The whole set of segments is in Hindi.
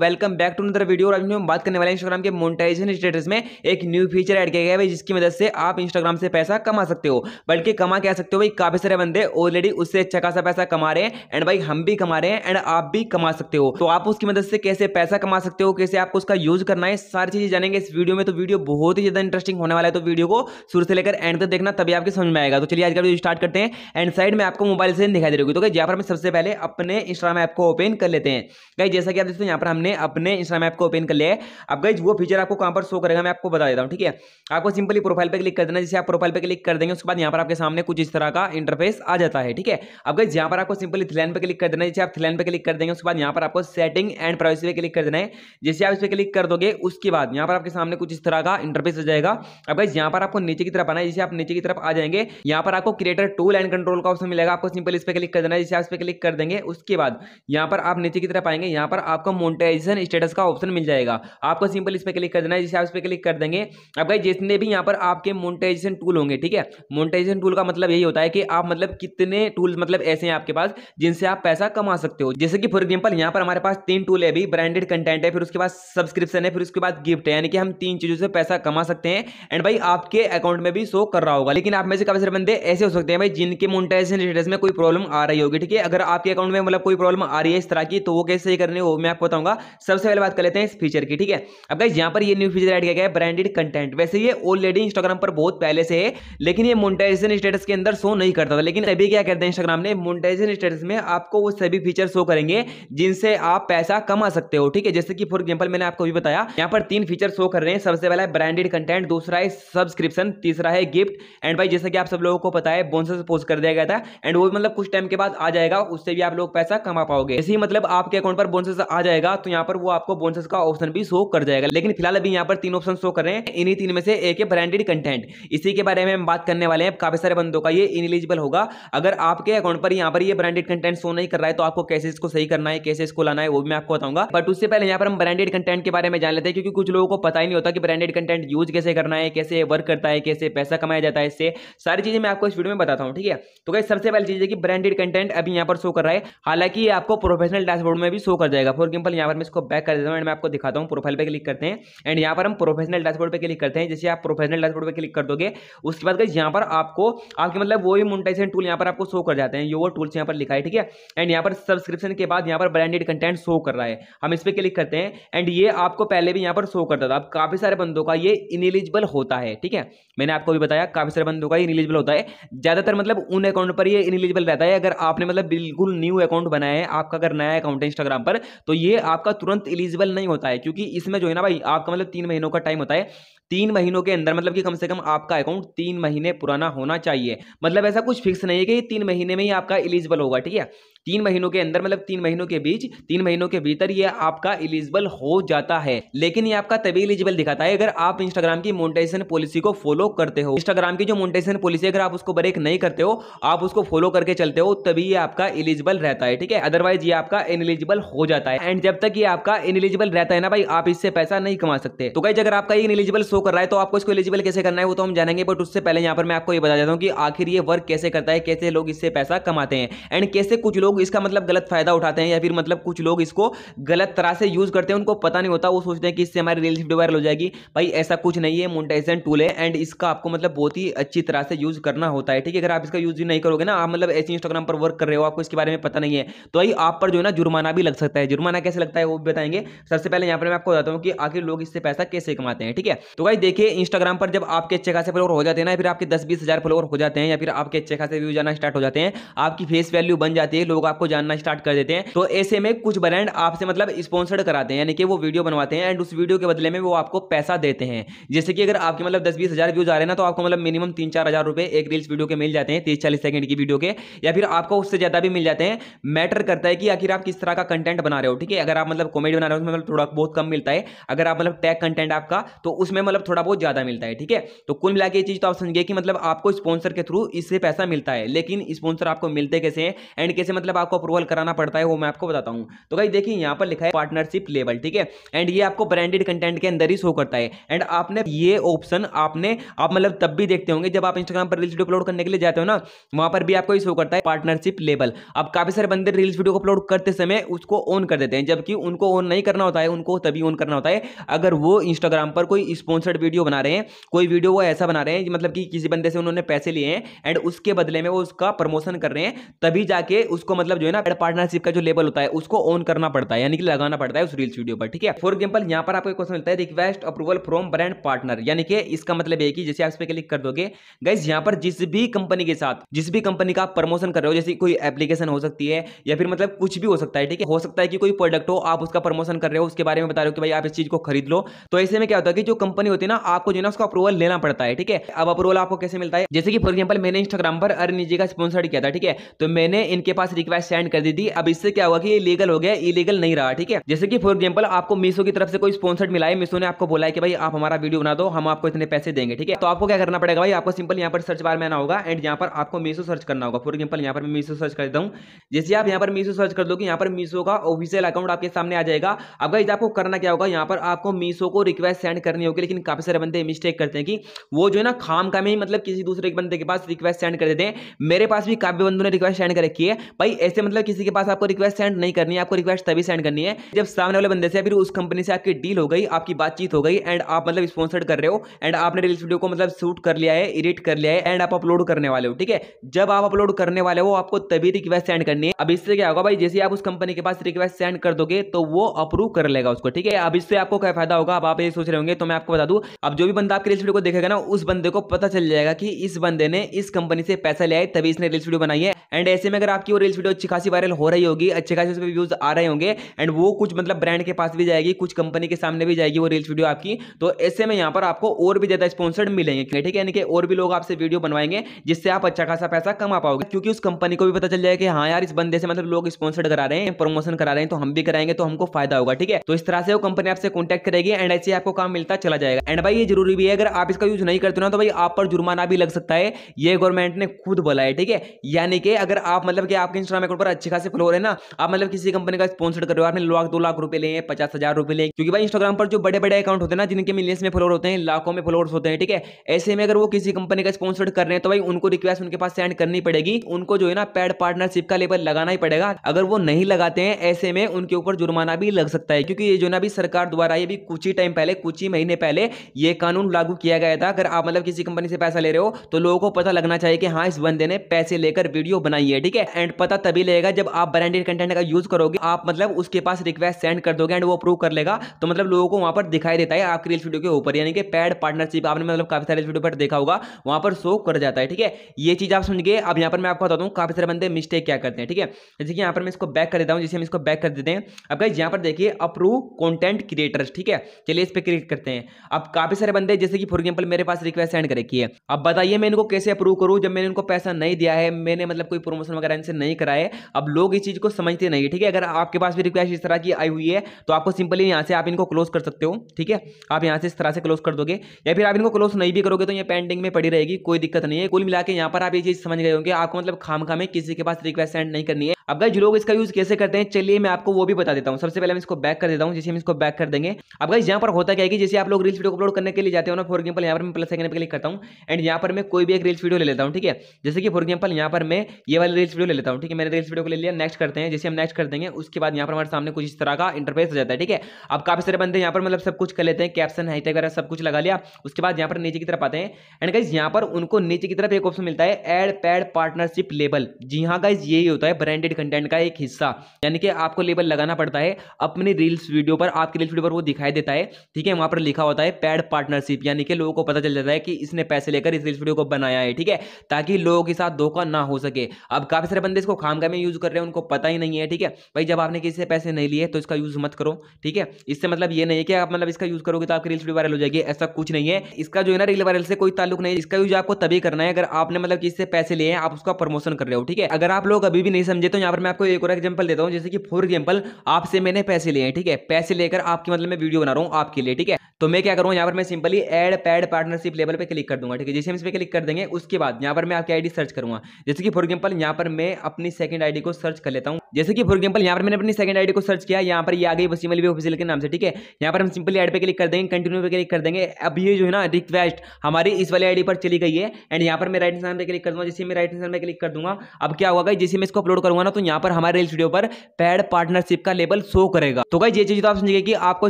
welcome back to another video और अभी हम बात करने वाले इंस्टाग्राम के मोनेटाइजेशन स्टेटस में एक न्यू फीचर ऐड किया गया है जिसकी मदद से आप इंस्टाग्राम से पैसा कमा सकते हो बल्कि कमा कह सकते हो भाई काफी सारे बंदे ऑलरेडी उससे अच्छा खासा पैसा कमा रहे हैं एंड भाई हम भी कमा रहे हैं एंड आप भी कमा सकते हो तो आप उसकी मदद से कैसे पैसा कमा सकते हो कैसे आपको उसका यूज करना है सारी चीजें जानेंगे इस वीडियो में तो वीडियो बहुत ही ज्यादा इंटरेस्टिंग होने वाला है तो वीडियो को शुरू से लेकर एंड तक देखना तभी आपके समझ में आएगा तो चलिए आज का वीडियो स्टार्ट करते हैं एंड साइड में आपको मोबाइल से दिखाई दे रही तो यहाँ पर हम सबसे पहले अपने इंस्टाग्राम ऐप को ओपन कर लेते हैं जैसा कि आप देखते हैं यहाँ पर हमने हमने अपने इंस्टाग्राम ऐप को ओपन कर लिया है अब गई वो फीचर आपको कहाँ पर शो करेगा मैं आपको बता देता हूँ ठीक है आपको सिंपली प्रोफाइल पर क्लिक कर देना जैसे आप प्रोफाइल पर क्लिक कर देंगे उसके बाद यहाँ पर आपके सामने कुछ इस तरह का इंटरफेस आ जाता है ठीक है अब गई यहाँ पर आपको सिंपली थ्लैन पर क्लिक कर देना जैसे आप थ्लैन पर क्लिक कर देंगे उसके बाद यहाँ पर आपको सेटिंग एंड प्राइवेसी पर क्लिक कर देना है जैसे आप इस पर क्लिक कर दोगे उसके बाद यहाँ पर आपके सामने कुछ इस तरह का इंटरफेस आ जाएगा अब गई यहाँ पर आपको नीचे की तरफ आना है जैसे आप नीचे की तरफ आ जाएंगे यहाँ पर आपको क्रिएटर टूल एंड कंट्रोल का ऑप्शन मिलेगा आपको सिंपल इस पर क्लिक कर देना है जैसे आप इस पर क्लिक कर देंगे उसके बाद यहाँ पर आप नीचे की तरफ आएंगे यहाँ पर आपको मोनिटाइज मोनेटाइजेशन स्टेटस का ऑप्शन मिल जाएगा आपको सिंपल इस पर क्लिक कर देना है जैसे आप इस पर क्लिक कर देंगे अब भाई जितने भी यहाँ पर आपके मोनिटाइजेशन टूल होंगे ठीक है मोनिटाइजेशन टूल का मतलब यही होता है कि आप मतलब कितने टूल मतलब ऐसे हैं आपके पास जिनसे आप पैसा कमा सकते हो जैसे कि फॉर एग्जाम्पल यहाँ पर हमारे पास तीन टूल है अभी ब्रांडेड कंटेंट है फिर उसके बाद सब्सक्रिप्शन है फिर उसके बाद गिफ्ट है यानी कि हम तीन चीज़ों से पैसा कमा सकते हैं एंड भाई आपके अकाउंट में भी शो कर रहा होगा लेकिन आप में से काफी सारे बंदे ऐसे हो सकते हैं भाई जिनके मोनिटाइजेशन स्टेटस में कोई प्रॉब्लम आ रही होगी ठीक है अगर आपके अकाउंट में मतलब कोई प्रॉब्लम आ रही है इस तरह की तो वो कैसे करने वो मैं आपको बताऊंगा सबसे पहले बात कर लेते हैं इस फीचर की ठीक है अब गाइज यहाँ पर ये न्यू फीचर ऐड किया गया है ब्रांडेड कंटेंट वैसे ये ऑलरेडी इंस्टाग्राम पर बहुत पहले से है लेकिन ये मोनिटाइजेशन स्टेटस के अंदर शो नहीं करता था लेकिन अभी क्या करते हैं इंस्टाग्राम ने मोनिटाइजेशन स्टेटस में आपको वो सभी फीचर शो करेंगे जिनसे आप पैसा कमा सकते हो ठीक है जैसे कि फॉर एग्जाम्पल मैंने आपको भी बताया यहाँ पर तीन फीचर शो कर रहे हैं सबसे पहला है ब्रांडेड कंटेंट दूसरा है सब्सक्रिप्शन तीसरा है गिफ्ट एंड भाई जैसे कि आप सब लोगों को पता है बोनस पोस्ट कर दिया गया था एंड वो मतलब कुछ टाइम के बाद आ जाएगा उससे भी आप लोग पैसा कमा पाओगे इसी मतलब आपके अकाउंट पर बोनस आ जाएगा तो यहाँ पर वो आपको बोनसेस का ऑप्शन भी शो कर जाएगा लेकिन फिलहाल अभी यहाँ पर तीन ऑप्शन शो कर रहे हैं इन्हीं तीन में से एक है ब्रांडेड कंटेंट इसी के बारे में हम बात करने वाले हैं काफी सारे बंदों का ये इनिलिजिबल होगा अगर आपके अकाउंट पर यहाँ पर ये ब्रांडेड कंटेंट शो नहीं कर रहा है तो आपको कैसे इसको सही करना है कैसे इसको लाना है वो भी मैं आपको बताऊंगा बट उससे पहले यहाँ पर हम ब्रांडेड कंटेंट के बारे में जान लेते हैं क्योंकि कुछ लोगों को पता ही नहीं होता कि ब्रांडेड कंटेंट यूज कैसे करना है कैसे वर्क करता है कैसे पैसा कमाया जाता है इससे सारी चीजें मैं आपको इस वीडियो में बताता हूँ ठीक है तो कहीं सबसे पहली चीज है कि ब्रांडेड कंटेंट अभी यहाँ पर शो कर रहा है हालांकि आपको प्रोफेशनल डैशबोर्ड में भी शो कर जाएगा फॉर एग्जाम्पल यहाँ पर इसको बैक कर देता हूँ एंड मैं आपको दिखाता हूँ प्रोफाइल पर क्लिक करते हैं एंड यहाँ पर हम प्रोफेशनल डैशबोर्ड पर क्लिक करते हैं जैसे आप प्रोफेशनल डैशबोर्ड पर क्लिक कर दोगे उसके बाद यहाँ पर आपको आपके मतलब वो भी मोनिटाइजेशन टूल यहाँ पर आपको शो कर जाते हैं यो वो टूल्स यहाँ पर लिखा है ठीक है एंड यहाँ पर सब्सक्रिप्शन के बाद यहाँ पर ब्रांडेड कंटेंट शो कर रहा है हम इस पर क्लिक करते हैं एंड ये आपको पहले भी यहाँ पर शो करता था अब काफ़ी सारे बंदों का ये इनिलिजिबल होता है ठीक है मैंने आपको भी बताया काफ़ी सारे बंदों का ये इनिलिजिबल होता है ज़्यादातर मतलब उन अकाउंट पर ये इनिलिजिबल रहता है अगर आपने मतलब बिल्कुल न्यू अकाउंट बनाया है आपका अगर नया अकाउंट है इंस्टाग्राम पर तो ये आपका आपका तुरंत इलिजिबल नहीं होता है क्योंकि इसमें जो है ना भाई आपका मतलब तीन महीनों का टाइम होता है तीन महीनों के अंदर मतलब कि कम से कम आपका अकाउंट तीन महीने पुराना होना चाहिए मतलब ऐसा कुछ फिक्स नहीं है कि तीन महीने में ही आपका इलिजिबल होगा ठीक है तीन महीनों के अंदर मतलब तीन महीनों के बीच तीन महीनों के भीतर ये आपका इलिजिबल हो जाता है लेकिन ये आपका तभी इलिजिबल दिखाता है अगर आप इंस्टाग्राम की मोनिटाइजेशन पॉलिसी को फॉलो करते हो इंस्टाग्राम की जो मोनिटाइजेशन पॉलिसी अगर आप उसको ब्रेक नहीं करते हो आप उसको फॉलो करके चलते हो तभी ये आपका इलिजिबल रहता है ठीक है अदरवाइज ये आपका इनएलिजिबल हो जाता है एंड जब तक ये आपका इनएलिजिबल रहता है ना भाई आप इससे पैसा नहीं कमा सकते तो कहीं अगर आपका इन एलिजिबल शो कर रहा है तो आपको इसको इलिजिबल कैसे करना है वो तो हम जानेंगे बट उससे पहले यहाँ पर मैं आपको ये बता देता हूँ कि आखिर ये वर्क कैसे करता है कैसे लोग इससे पैसा कमाते हैं एंड कैसे कुछ लोग लोग इसका मतलब गलत फ़ायदा उठाते हैं या फिर मतलब कुछ लोग इसको गलत तरह से यूज़ करते हैं उनको पता नहीं होता वो सोचते हैं कि इससे हमारी रील्स वीडियो वायरल हो जाएगी भाई ऐसा कुछ नहीं है मोनिटाइजेशन टूल है एंड इसका आपको मतलब बहुत ही अच्छी तरह से यूज़ करना होता है ठीक है अगर आप इसका यूज़ नहीं करोगे ना आप मतलब ऐसे इंस्टाग्राम पर वर्क कर रहे हो आपको इसके बारे में पता नहीं है तो भाई आप पर जो है ना जुर्माना भी लग सकता है जुर्माना कैसे लगता है वो भी बताएंगे सबसे पहले यहाँ पर मैं आपको बताता हूँ कि आखिर लोग इससे पैसा कैसे कमाते हैं ठीक है तो भाई देखिए इंस्टाग्राम पर जब आपके अच्छे खासे फॉलोअर हो जाते हैं ना फिर आपके दस बीस हज़ार फॉलोअर हो जाते हैं या फिर आपके अच्छे खासे व्यूज आना स्टार्ट हो जाते हैं आपकी फेस वैल्यू बन जाती है लोग आपको जानना स्टार्ट कर देते हैं तो ऐसे में कुछ ब्रांड आपसे मतलब स्पॉन्सर्ड कराते हैं यानी कि वो वीडियो बनवाते हैं एंड उस वीडियो के बदले में वो आपको पैसा देते हैं जैसे कि अगर आपके मतलब दस बीस हज़ार व्यूज आ रहे हैं ना तो आपको मतलब मिनिमम तीन चार हज़ार रुपए एक रील्स वीडियो के मिल जाते हैं तीस चालीस सेकंड की वीडियो के या फिर आपको उससे ज़्यादा भी मिल जाते हैं मैटर करता है कि आखिर आप किस तरह का कंटेंट बना रहे हो ठीक है अगर आप मतलब कॉमेडी बना रहे हो उसमें मतलब थोड़ा बहुत कम मिलता है अगर आप मतलब टैग कंटेंट आपका तो उसमें मतलब थोड़ा बहुत ज़्यादा मिलता है ठीक है तो कुल मिला के चीज़ तो आप समझिए कि मतलब आपको स्पॉन्सर के थ्रू इससे पैसा मिलता है लेकिन स्पॉन्सर आपको मिलते कैसे हैं एंड कैसे मतलब मतलब आपको अप्रूवल कराना पड़ता है वो मैं आपको बताता हूँ तो भाई देखिए यहाँ पर लिखा है पार्टनरशिप लेवल ठीक है एंड ये आपको ब्रांडेड कंटेंट के अंदर ही शो करता है एंड आपने ये ऑप्शन आपने आप मतलब तब भी देखते होंगे जब आप इंस्टाग्राम पर रील्स वीडियो अपलोड करने के लिए जाते हो ना वहाँ पर भी आपको ये शो करता है पार्टनरशिप लेवल अब काफ़ी सारे बंदे रील्स वीडियो को अपलोड करते समय उसको ऑन कर देते हैं जबकि उनको ऑन नहीं करना होता है उनको तभी ऑन करना होता है अगर वो इंस्टाग्राम पर कोई स्पॉन्सर्ड वीडियो बना रहे हैं कोई वीडियो वो ऐसा बना रहे हैं मतलब कि किसी बंदे से उन्होंने पैसे लिए हैं एंड उसके बदले में वो उसका प्रमोशन कर रहे हैं तभी जाके उसको मतलब जो है ना एड पार्टनरशिप का जो लेवल होता है उसको ऑन करना पड़ता है यानी कि लगाना पड़ता है उस रील्स वीडियो पर ठीक है फॉर एग्जाम्पल यहाँ पर आपको क्वेश्चन मिलता है request approval from brand partner यानी कि इसका मतलब है कि जैसे आप इस पर क्लिक कर दोगे गाइज यहाँ पर जिस भी कंपनी के साथ जिस भी कंपनी का प्रमोशन कर रहे हो जैसे कोई एप्लीकेशन हो सकती है या फिर मतलब कुछ भी हो सकता है ठीक है हो सकता है कि कोई प्रोडक्ट हो आप उसका प्रमोशन कर रहे हो उसके बारे में बता रहे हो कि भाई आप इस चीज को खरीद लो तो ऐसे में क्या होता है कि जो कंपनी होती है ना आपको जो है ना उसका अप्रूवल लेना पड़ता है ठीक है अब अप्रूवल आपको कैसे मिलता है जैसे कि फॉर एग्जाम्पल मैंने इंस्टाग्राम पर अरे निजी का स्पॉन्सर किया था ठीक है तो मैंने इनके पास रिक्वेस्ट सेंड कर दी थी अब इससे क्या हुआ कि ये लीगल हो गया इलीगल नहीं रहा ठीक है जैसे कि फॉर एग्जाम्पल आपको मीशो की तरफ से कोई स्पॉन्सर्ड मिला है मीशो ने आपको बोला है कि भाई आप हमारा वीडियो बना दो हम आपको इतने पैसे देंगे ठीक है तो आपको क्या करना पड़ेगा भाई आपको सिंपल यहाँ पर सर्च बार में आना होगा एंड यहाँ पर आपको मीशो सर्च करना होगा फॉर एग्जाम्पल यहाँ पर मैं मीशो सर्च कर हूँ जैसे आप यहाँ पर मीशो सर्च कर दो यहाँ पर मीशो का ऑफिशियल अकाउंट आपके सामने आ जाएगा अब भाई आपको करना क्या होगा यहाँ पर आपको मीशो को रिक्वेस्ट सेंड करनी होगी लेकिन काफी सारे बंदे मिस्टेक करते हैं कि वो जो है ना खाम का में ही मतलब किसी दूसरे बंदे के पास रिक्वेस्ट सेंड कर देते हैं मेरे पास भी काफी बंदों ने रिक्वेस्ट सेंड कर रखी है भाई ऐसे मतलब किसी के पास आपको रिक्वेस्ट सेंड नहीं करनी है आपको रिक्वेस्ट तभी सेंड करनी है जब सामने वाले बंदे से फिर उस कंपनी से आपकी डील हो गई आपकी बातचीत हो गई एंड आप मतलब स्पॉन्सर्ड कर रहे हो एंड आपने रिल्स वीडियो को मतलब शूट कर लिया है एडिट कर लिया है एंड आप अपलोड करने वाले हो ठीक है जब आप अपलोड करने वाले हो आपको तभी रिक्वेस्ट सेंड करनी है अब इससे क्या होगा भाई जैसे आप उस कंपनी के पास रिक्वेस्ट सेंड कर दोगे तो वो अप्रूव कर लेगा उसको ठीक है अब इससे आपको क्या फायदा होगा अब आप ये सोच रहे होंगे तो मैं आपको बता दू अब जो भी बंदा आपके रिल्स वीडियो को देखेगा ना उस बंदे को पता चल जाएगा कि इस बंदे ने इस कंपनी से पैसा लिया है तभी इसने रिल्स वीडियो बनाई है एंड ऐसे में अगर आपकी वो रिल्स वीडियो अच्छी खासी वायरल हो रही होगी अच्छे खासे उस पर व्यूज आ रहे होंगे एंड वो कुछ मतलब ब्रांड के पास भी जाएगी कुछ कंपनी के सामने भी जाएगी वो रील्स वीडियो आपकी तो ऐसे में यहाँ पर आपको और भी ज्यादा स्पॉन्सर्ड मिलेंगे ठीक है यानी कि और भी लोग आपसे वीडियो बनवाएंगे जिससे आप अच्छा खासा पैसा कमा पाओगे क्योंकि उस कंपनी को भी पता चल जाएगा कि हाँ यार इस बंदे से मतलब लोग स्पॉन्सर्ड करा रहे हैं प्रमोशन करा रहे हैं तो हम भी कराएंगे तो हमको फायदा होगा ठीक है तो इस तरह से वो कंपनी आपसे कॉन्टैक्ट करेगी एंड ऐसे आपको काम मिलता चला जाएगा एंड भाई ये जरूरी भी है अगर आप इसका यूज नहीं करते ना तो भाई आप पर जुर्माना भी लग सकता है ये गवर्नमेंट ने खुद बोला है ठीक है यानी कि अगर आप मतलब कि आपके इंस्टाग्राम अकाउंट पर अच्छे खासे फॉलोअर है ना आप मतलब किसी कंपनी का स्पॉन्सर करो आपने लाख दो लाख रुपए लिए पचास हजार रुपए लिए क्योंकि भाई इंस्टाग्राम पर जो बड़े बड़े अकाउंट होते हैं ना जिनके मिलियंस में फॉलोअर होते हैं लाखों में फॉलोअर्स होते हैं ठीक है ऐसे में अगर वो किसी कंपनी का स्पॉन्सर्ड कर रहे हैं तो भाई उनको रिक्वेस्ट उनके पास सेंड करनी पड़ेगी उनको जो है ना पैड पार्टनरशिप का लेवल लगाना ही पड़ेगा अगर वो नहीं लगाते हैं ऐसे में उनके ऊपर जुर्माना भी लग सकता है क्योंकि ये जो ना अभी सरकार द्वारा ये भी कुछ ही टाइम पहले कुछ ही महीने पहले ये कानून लागू किया गया था अगर आप मतलब किसी कंपनी से पैसा ले रहे हो तो लोगों को पता लगना चाहिए कि हाँ इस बंदे ने पैसे लेकर वीडियो बनाई है ठीक है एंड पता तभी लेगा जब आप ब्रांडेड कंटेंट का यूज़ करोगे आप मतलब उसके पास रिक्वेस्ट सेंड कर दोगे एंड वो अप्रूव कर लेगा तो मतलब लोगों को वहां पर दिखाई देता है आपकी रील्स वीडियो के ऊपर यानी कि पैड पार्टनरशिप आपने मतलब काफ़ी सारे वीडियो पर देखा होगा वहां पर शो कर जाता है ठीक है ये चीज़ आप समझिए अब यहां पर मैं आपको बता दूँ काफ़ी सारे बंदे मिस्टेक क्या करते हैं ठीक है जैसे कि यहाँ पर मैं इसको बैक कर देता हूँ जैसे हम इसको बैक कर देते हैं अब गाइज यहाँ पर देखिए अप्रूव कॉन्टेंट क्रिएटर्स ठीक है चलिए इस पर क्लिक करते हैं अब काफ़ी सारे बंदे जैसे कि फॉर एग्जाम्पल मेरे पास रिक्वेस्ट सेंड करे की है अब बताइए मैं इनको कैसे अप्रूव करूँ जब मैंने इनको पैसा नहीं दिया है मैंने मतलब कोई प्रमोशन वगैरह इनसे नहीं कराया है अब लोग इस चीज़ को समझते नहीं है ठीक है अगर आपके पास भी रिक्वेस्ट इस तरह की आई हुई है तो आपको सिंपली यहाँ से आप इनको क्लोज कर सकते हो ठीक है आप यहाँ से इस तरह से क्लोज कर दोगे या फिर आप इनको क्लोज नहीं भी करोगे तो ये पेंडिंग में पड़ी रहेगी कोई दिक्कत नहीं है कुल मिला के यहाँ पर आप ये चीज़ समझ गए होंगे आपको मतलब खाम खामे किसी के पास रिक्वेस्ट सेंड नहीं करनी है अब गाइज लोग इसका यूज कैसे करते हैं चलिए मैं आपको वो भी बता देता हूँ सबसे पहले मैं इसको बैक कर देता हूँ जैसे हम इसको बैक कर देंगे अब गाइज यहाँ पर होता क्या है कि जैसे आप लोग रील्स वीडियो अपलोड करने के लिए जाते हो ना फॉर एग्जाम्पल यहाँ पर मैं प्लस सेकंड पर क्लिक करता हूँ एंड यहाँ पर मैं कोई भी एक रील्स वीडियो ले लेता हूँ ठीक है जैसे कि फॉर एग्जाम्पल यहाँ पर मैं ये वाले रील्स वीडियो ले लेता हूँ ठीक है मैंने रील्स वीडियो को ले लिया नेक्स्ट करते हैं जैसे हम नेक्स्ट कर देंगे उसके बाद यहाँ पर हमारे सामने कुछ इस तरह का इंटरफेस हो जाता है ठीक है अब काफी सारे बंदे यहाँ पर मतलब सब कुछ कर लेते हैं कैप्शन हैशटैग वगैरह सब कुछ लगा लिया उसके बाद यहाँ पर नीचे की तरफ आते हैं एंड गाइज यहाँ पर उनको नीचे की तरफ एक ऑप्शन मिलता है एड पैड पार्टनरशिप लेबल जी हाँ गाइज यही होता है ब्रांडेड कंटेंट का एक हिस्सा यानी कि आपको लेबल लगाना पड़ता है अपनी रील्स वीडियो पर आपकी रील्स वीडियो पर वो दिखाई देता है ठीक है वहाँ पर लिखा होता है पैड पार्टनरशिप यानी कि लोगों को पता चल जाता है कि इसने पैसे लेकर इस रील्स वीडियो को बनाया है ठीक है ताकि लोगों के साथ धोखा ना हो सके अब काफ़ी सारे बंदे इसको खाम में यूज़ कर रहे हैं उनको पता ही नहीं है ठीक है भाई जब आपने किसी से पैसे नहीं लिए तो इसका यूज़ मत करो ठीक है इससे मतलब ये नहीं है कि आप मतलब इसका यूज़ करोगे तो आपकी रील्स वीडियो वायरल हो जाएगी ऐसा कुछ नहीं है इसका जो है ना रील वायरल से कोई ताल्लुक नहीं है इसका यूज आपको तभी करना है अगर आपने मतलब किसी से पैसे लिए हैं आप उसका प्रमोशन कर रहे हो ठीक है अगर आप लोग अभी भी नहीं समझे तो यहाँ पर मैं आपको एक और एग्जाम्पल देता हूँ जैसे कि फॉर एग्जाम्पल आपसे मैंने पैसे लिए हैं ठीक है पैसे लेकर आपकी मतलब मैं वीडियो बना रहा हूँ आपके लिए ठीक है तो मैं क्या करूँ यहाँ पर मैं simply ad paid partnership level पर क्लिक कर दूंगा ठीक है जैसे हम इस पर क्लिक कर देंगे उसके बाद यहाँ पर मैं आपकी आईडी सर्च करूँगा जैसे कि फॉर एग्जाम्पल यहाँ पर मैं अपनी सेकंड आईडी को सर्च कर लेता हूँ जैसे कि फॉर एग्जाम्पल यहाँ पर मैंने अपनी सेकंड आईडी को सर्च किया यहाँ पर ये आ गई वसीम अली ऑफिसियल के नाम से ठीक है यहाँ पर हम सिंपली एड पे क्लिक कर देंगे कंटिन्यू पे क्लिक कर देंगे अब ये जो है ना रिक्वेस्ट हमारी इस वाली आईडी पर चली गई है एंड यहाँ पर मैं राइट निशान पर क्लिक कर दूंगा जैसे मैं राइट निशान पर क्लिक कर दूंगा अब क्या होगा जैसे मैं इसको अपलोड करूंगा ना तो यहाँ पर हमारे रील स्टूडियो पर पैड पार्टनरशिप का लेबल शो करेगा तो भाई ये चीज तो आप समझिए कि आपको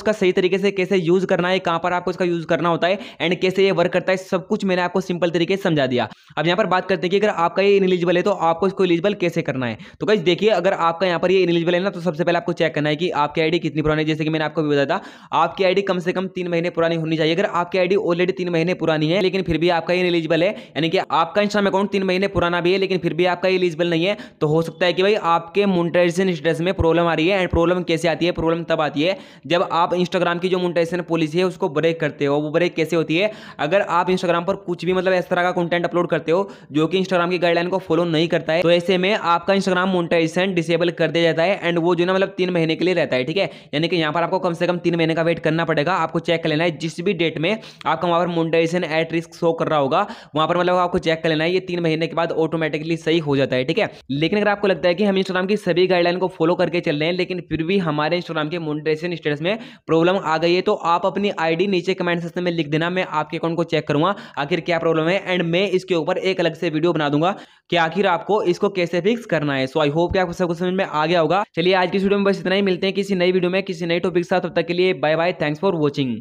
इसका सही तरीके से कैसे यूज करना है कहाँ पर आपको इसका यूज करना होता है एंड कैसे ये वर्क करता है सब कुछ मैंने आपको सिंपल तरीके से समझा दिया अब यहाँ पर बात करते हैं कि अगर आपका ये इलिजिबल है तो आपको इसको इलिजिबल कैसे करना है तो भाई देखिए अगर आप आपका यहाँ पर ये इलिजिबल है ना तो सबसे पहले आपको चेक करना है कि आपकी आईडी कितनी पुरानी जैसे कि मैंने आपको भी बताया था आपकी आईडी कम से कम तीन महीने पुरानी होनी चाहिए अगर आपकी आईडी ऑलरेडी तीन महीने पुरानी है लेकिन फिर भी आपका ये इलिजिबल है यानी कि आपका इंस्टाम अकाउंट तीन महीने पुराना भी है लेकिन फिर भी आपका इलिजिबल नहीं है तो हो सकता है कि भाई आपके मोनिटाइजेशन स्टेटस में प्रॉब्लम आ रही है एंड प्रॉब्लम कैसे आती है प्रॉब्लम तब आती है जब आप इंस्टाग्राम की जो मोनिटाइजेशन पॉलिसी है उसको ब्रेक करते हो वो ब्रेक कैसे होती है अगर आप इंस्टाग्राम पर कुछ भी मतलब इस तरह का कंटेंट अपलोड करते हो जो कि इंस्टाग्राम की गाइडलाइन को फॉलो नहीं करता है तो ऐसे में आपका इंस्टाग्राम मोनिटाइजेशन डिस डिसेबल कर दिया जाता है एंड वो जो ना मतलब तीन महीने के लिए रहता है ठीक है यानी कि यहाँ पर आपको कम से कम तीन महीने का वेट करना पड़ेगा आपको चेक कर लेना है जिस भी डेट में आपका वहाँ पर मोनिटाइजेशन एट रिस्क शो कर रहा होगा वहाँ पर मतलब आपको चेक कर लेना है ये तीन महीने के बाद ऑटोमेटिकली सही हो जाता है ठीक है लेकिन अगर आपको लगता है कि हम इंस्टाग्राम की सभी गाइडलाइन को फॉलो करके चल रहे हैं लेकिन फिर भी हमारे इंस्टाग्राम के मोनिटाइजेशन स्टेटस में प्रॉब्लम आ गई है तो आप अपनी आई नीचे कमेंट सेक्शन में लिख देना मैं आपके अकाउंट को चेक करूँगा आखिर क्या प्रॉब्लम है एंड मैं इसके ऊपर एक अलग से वीडियो बना दूंगा कि आखिर आपको इसको कैसे फिक्स करना है सो आई होप कि आपको सब कुछ समझ में आ गया होगा चलिए आज की वीडियो में बस इतना ही मिलते हैं किसी नई वीडियो में किसी नई टॉपिक के साथ तब तक के लिए bye bye thanks for watching